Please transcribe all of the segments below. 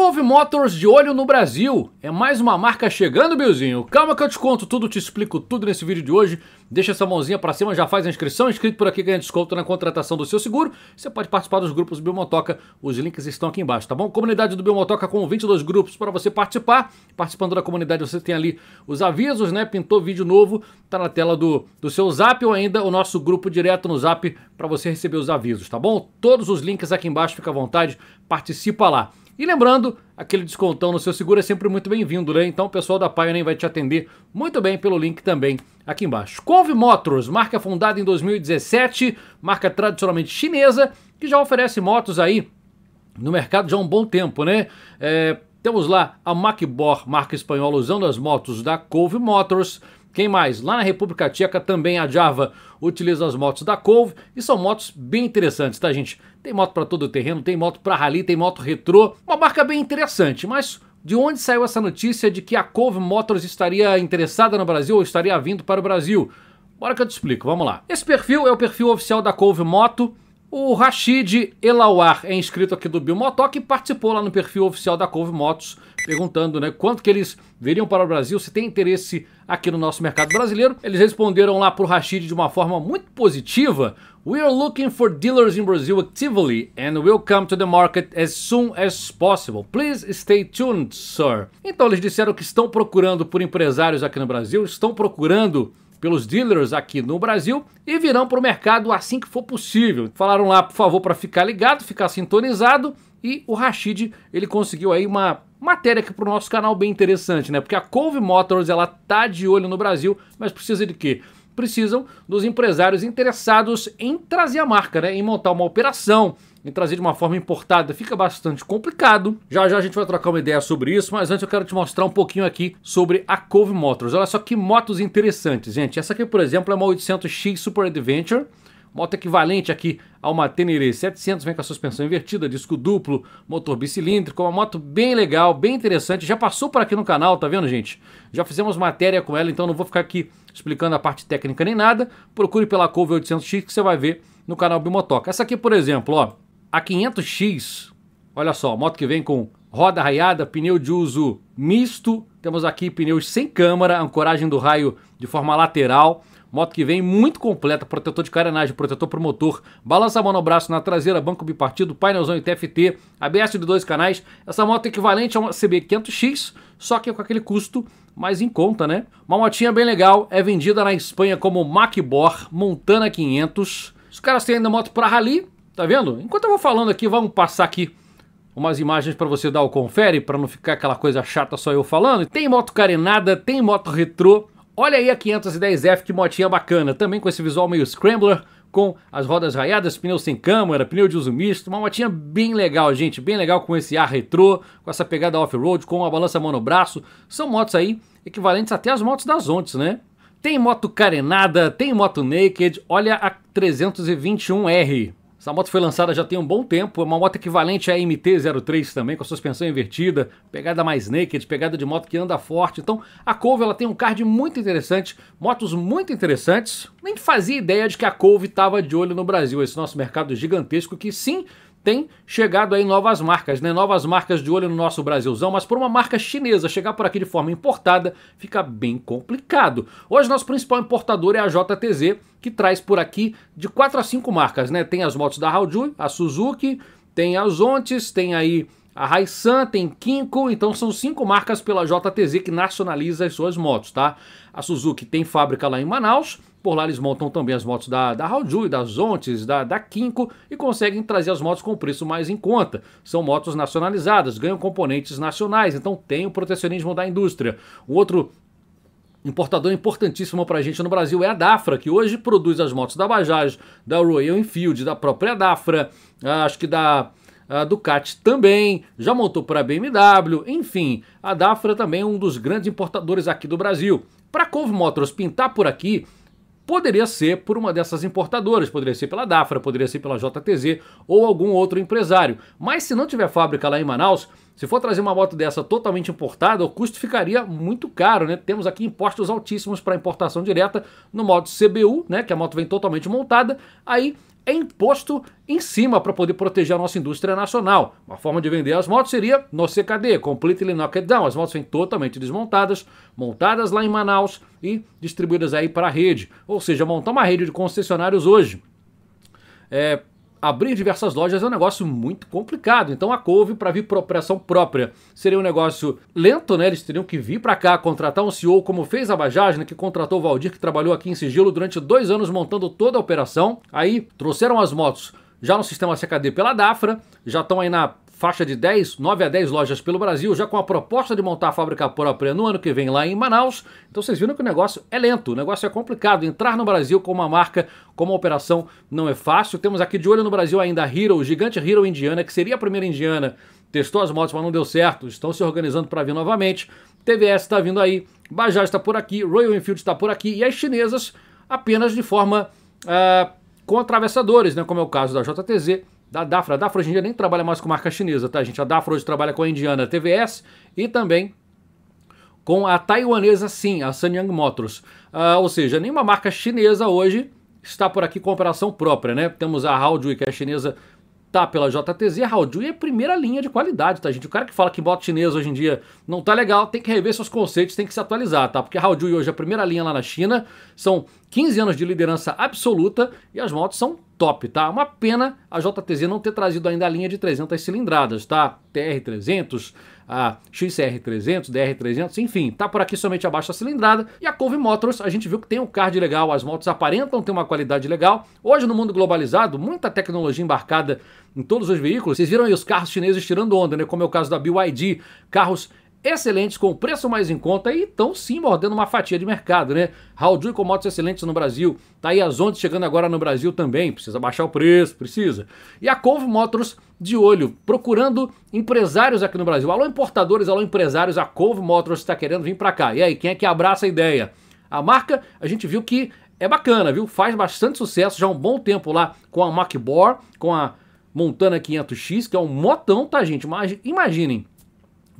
Cove Motors de olho no Brasil. É mais uma marca chegando, Bilzinho. Calma que eu te conto tudo, te explico tudo nesse vídeo de hoje. Deixa essa mãozinha para cima, já faz a inscrição. Inscrito por aqui ganha desconto na contratação do seu seguro. Você pode participar dos grupos Bilmotoca, Os links estão aqui embaixo, tá bom? Comunidade do Bilmotoca com 22 grupos para você participar. Participando da comunidade você tem ali os avisos, né? Pintou vídeo novo, tá na tela do, do seu Zap ou ainda o nosso grupo direto no Zap para você receber os avisos, tá bom? Todos os links aqui embaixo, fica à vontade, participa lá. E lembrando, aquele descontão no seu seguro é sempre muito bem-vindo, né? Então o pessoal da Pioneer vai te atender muito bem pelo link também aqui embaixo. Cove Motors, marca fundada em 2017, marca tradicionalmente chinesa, que já oferece motos aí no mercado já há um bom tempo, né? É, temos lá a Macbor, marca espanhola, usando as motos da Cove Motors, quem mais? Lá na República Tcheca também a Java utiliza as motos da Cove e são motos bem interessantes, tá gente? Tem moto para todo o terreno, tem moto para rally, tem moto retrô, uma marca bem interessante, mas de onde saiu essa notícia de que a Cove Motors estaria interessada no Brasil ou estaria vindo para o Brasil? Bora que eu te explico, vamos lá. Esse perfil é o perfil oficial da Cove Moto, o Rashid Elawar é inscrito aqui do Bilmotoc e participou lá no perfil oficial da Cove Motos, perguntando né, quanto que eles veriam para o Brasil, se tem interesse aqui no nosso mercado brasileiro. Eles responderam lá para o Rashid de uma forma muito positiva. We are looking for dealers in Brazil actively and will come to the market as soon as possible. Please stay tuned, sir. Então eles disseram que estão procurando por empresários aqui no Brasil, estão procurando pelos dealers aqui no Brasil e virão para o mercado assim que for possível. Falaram lá, por favor, para ficar ligado, ficar sintonizado e o Rashid, ele conseguiu aí uma matéria que para o nosso canal bem interessante, né? Porque a Cove Motors, ela tá de olho no Brasil, mas precisa de quê? Precisam dos empresários interessados em trazer a marca, né? Em montar uma operação, e trazer de uma forma importada fica bastante complicado. Já já a gente vai trocar uma ideia sobre isso, mas antes eu quero te mostrar um pouquinho aqui sobre a Cove Motors. Olha só que motos interessantes, gente. Essa aqui, por exemplo, é uma 800X Super Adventure. Moto equivalente aqui a uma Tenere 700, vem com a suspensão invertida, disco duplo, motor bicilíndrico, uma moto bem legal, bem interessante, já passou por aqui no canal, tá vendo gente? Já fizemos matéria com ela, então não vou ficar aqui explicando a parte técnica nem nada, procure pela Cove 800X que você vai ver no canal Bimotoca. Essa aqui, por exemplo, ó, a 500X, olha só, moto que vem com roda raiada, pneu de uso misto, temos aqui pneus sem câmara, ancoragem do raio de forma lateral, moto que vem muito completa, protetor de carenagem, protetor para o motor, balança monobraço na traseira, banco bipartido, painelzão e TFT, ABS de dois canais. Essa moto é equivalente a uma CB500X, só que é com aquele custo mais em conta, né? Uma motinha bem legal, é vendida na Espanha como Macbor Montana 500. Os caras têm ainda moto para rally, Tá vendo? Enquanto eu vou falando aqui, vamos passar aqui umas imagens para você dar o confere, para não ficar aquela coisa chata só eu falando. Tem moto carenada, tem moto retrô. Olha aí a 510F, que motinha bacana. Também com esse visual meio scrambler, com as rodas raiadas, pneu sem câmera, pneu de uso misto. Uma motinha bem legal, gente. Bem legal com esse ar retrô, com essa pegada off-road, com uma balança monobraço. São motos aí equivalentes até às motos das Ontes, né? Tem moto carenada, tem moto naked. Olha a 321R. Essa moto foi lançada já tem um bom tempo, é uma moto equivalente à MT-03 também, com a suspensão invertida, pegada mais naked, pegada de moto que anda forte. Então, a Couve ela tem um card muito interessante, motos muito interessantes. Nem fazia ideia de que a Couve estava de olho no Brasil, esse nosso mercado gigantesco que sim, tem chegado aí novas marcas, né? Novas marcas de olho no nosso Brasilzão, mas por uma marca chinesa chegar por aqui de forma importada fica bem complicado. Hoje nosso principal importador é a JTZ, que traz por aqui de 4 a 5 marcas, né? Tem as motos da Haojun, a Suzuki, tem as Ontes, tem aí a Raisan tem Kinko, então são cinco marcas pela JTZ que nacionaliza as suas motos, tá? A Suzuki tem fábrica lá em Manaus, por lá eles montam também as motos da, da Haoju, das Ontes, da, da Kinko e conseguem trazer as motos com preço mais em conta. São motos nacionalizadas, ganham componentes nacionais, então tem o protecionismo da indústria. Um outro importador importantíssimo para gente no Brasil é a Dafra, que hoje produz as motos da Bajaj, da Royal Enfield, da própria Dafra, ah, acho que da a Ducati também, já montou para a BMW, enfim, a Dafra também é um dos grandes importadores aqui do Brasil. Para a Cove Motors pintar por aqui, poderia ser por uma dessas importadoras, poderia ser pela Dafra, poderia ser pela JTZ ou algum outro empresário. Mas se não tiver fábrica lá em Manaus, se for trazer uma moto dessa totalmente importada, o custo ficaria muito caro, né? Temos aqui impostos altíssimos para importação direta no modo CBU, né, que a moto vem totalmente montada. Aí é imposto em cima para poder proteger a nossa indústria nacional. Uma forma de vender as motos seria no CKD, Completely Knocked Down. As motos vêm totalmente desmontadas, montadas lá em Manaus e distribuídas aí para a rede. Ou seja, montar uma rede de concessionários hoje é, abrir diversas lojas é um negócio muito complicado. Então a Cove, para vir para operação própria, seria um negócio lento, né? Eles teriam que vir para cá, contratar um CEO, como fez a Bajaj, né? que contratou o Valdir, que trabalhou aqui em sigilo durante dois anos montando toda a operação. Aí trouxeram as motos já no sistema CKD pela Dafra, já estão aí na faixa de 10, 9 a 10 lojas pelo Brasil, já com a proposta de montar a fábrica própria no ano que vem lá em Manaus. Então vocês viram que o negócio é lento, o negócio é complicado. Entrar no Brasil com uma marca, com uma operação, não é fácil. Temos aqui de olho no Brasil ainda a Hero, o gigante Hero Indiana, que seria a primeira indiana. Testou as motos, mas não deu certo. Estão se organizando para vir novamente. TVS está vindo aí, Bajaj está por aqui, Royal Enfield está por aqui. E as chinesas apenas de forma... Uh, com atravessadores, né, como é o caso da JTZ da Dafra. A Dafra hoje em dia nem trabalha mais com marca chinesa, tá, gente? A Dafra hoje trabalha com a indiana TVS e também com a taiwanesa Sim, a Sanyang Motors. Ah, ou seja, nenhuma marca chinesa hoje está por aqui com operação própria, né? Temos a Haojui, que é chinesa, tá pela JTZ. A Haojui é a primeira linha de qualidade, tá, gente? O cara que fala que moto chinesa hoje em dia não tá legal, tem que rever seus conceitos, tem que se atualizar, tá? Porque a Haojui hoje é a primeira linha lá na China, são 15 anos de liderança absoluta e as motos são top, tá? Uma pena a JTZ não ter trazido ainda a linha de 300 cilindradas, tá? TR300, a XR300, DR300, enfim, tá por aqui somente a baixa cilindrada. E a Cove Motors, a gente viu que tem um card legal, as motos aparentam ter uma qualidade legal. Hoje, no mundo globalizado, muita tecnologia embarcada em todos os veículos. Vocês viram aí os carros chineses tirando onda, né? Como é o caso da BYD, carros excelentes, com preço mais em conta e estão sim mordendo uma fatia de mercado, né? Haldui com motos excelentes no Brasil, tá aí as ondas chegando agora no Brasil também, precisa baixar o preço, precisa. E a Conv Motors de olho, procurando empresários aqui no Brasil. Alô importadores, alô empresários, a Conv Motors está querendo vir para cá. E aí, quem é que abraça a ideia? A marca, a gente viu que é bacana, viu? Faz bastante sucesso já há um bom tempo lá com a Mach com a Montana 500X, que é um motão, tá gente? Mas imaginem,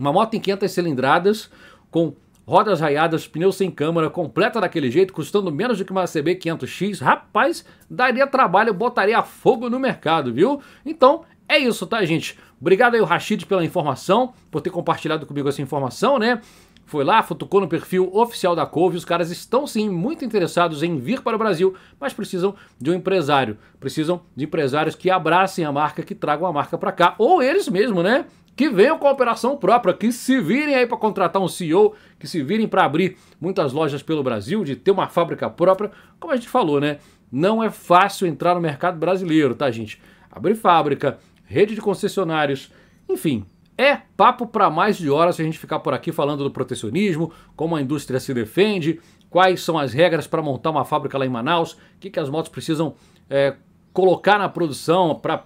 uma moto em 500 cilindradas, com rodas raiadas, pneus sem câmara, completa daquele jeito, custando menos do que uma CB 500X, rapaz, daria trabalho, botaria fogo no mercado, viu? Então, é isso, tá, gente? Obrigado aí o Rashid pela informação, por ter compartilhado comigo essa informação, né? Foi lá, futucou no perfil oficial da Couve, os caras estão sim muito interessados em vir para o Brasil, mas precisam de um empresário, precisam de empresários que abracem a marca, que tragam a marca para cá, ou eles mesmo, né? que venham com a operação própria, que se virem aí para contratar um CEO, que se virem para abrir muitas lojas pelo Brasil, de ter uma fábrica própria. Como a gente falou, né? Não é fácil entrar no mercado brasileiro, tá, gente? Abrir fábrica, rede de concessionários, enfim, é papo para mais de horas se a gente ficar por aqui falando do protecionismo, como a indústria se defende, quais são as regras para montar uma fábrica lá em Manaus, o que, que as motos precisam é, colocar na produção para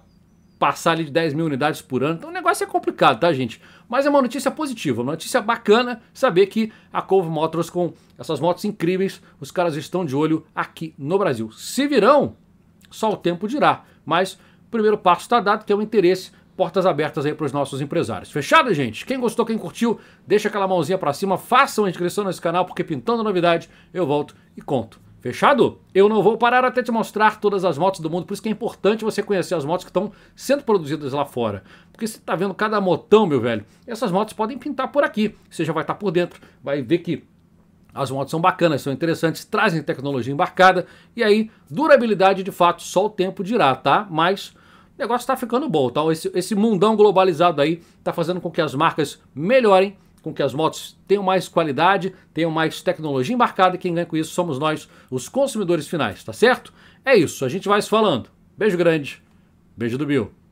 passar ali de 10 mil unidades por ano. Então o negócio é complicado, tá, gente? Mas é uma notícia positiva, uma notícia bacana saber que a Cove Motors, com essas motos incríveis, os caras estão de olho aqui no Brasil. Se virão, só o tempo dirá. Mas o primeiro passo está dado, que é o interesse portas abertas aí para os nossos empresários. Fechado, gente? Quem gostou, quem curtiu, deixa aquela mãozinha para cima, façam a inscrição nesse canal, porque pintando novidade, eu volto e conto Fechado? Eu não vou parar até te mostrar todas as motos do mundo, por isso que é importante você conhecer as motos que estão sendo produzidas lá fora. Porque você está vendo cada motão, meu velho, essas motos podem pintar por aqui. Você já vai estar tá por dentro, vai ver que as motos são bacanas, são interessantes, trazem tecnologia embarcada. E aí, durabilidade de fato, só o tempo dirá, tá? Mas o negócio está ficando bom, tá? Esse, esse mundão globalizado aí está fazendo com que as marcas melhorem com que as motos tenham mais qualidade, tenham mais tecnologia embarcada e quem ganha com isso somos nós, os consumidores finais, tá certo? É isso, a gente vai se falando. Beijo grande, beijo do Bill.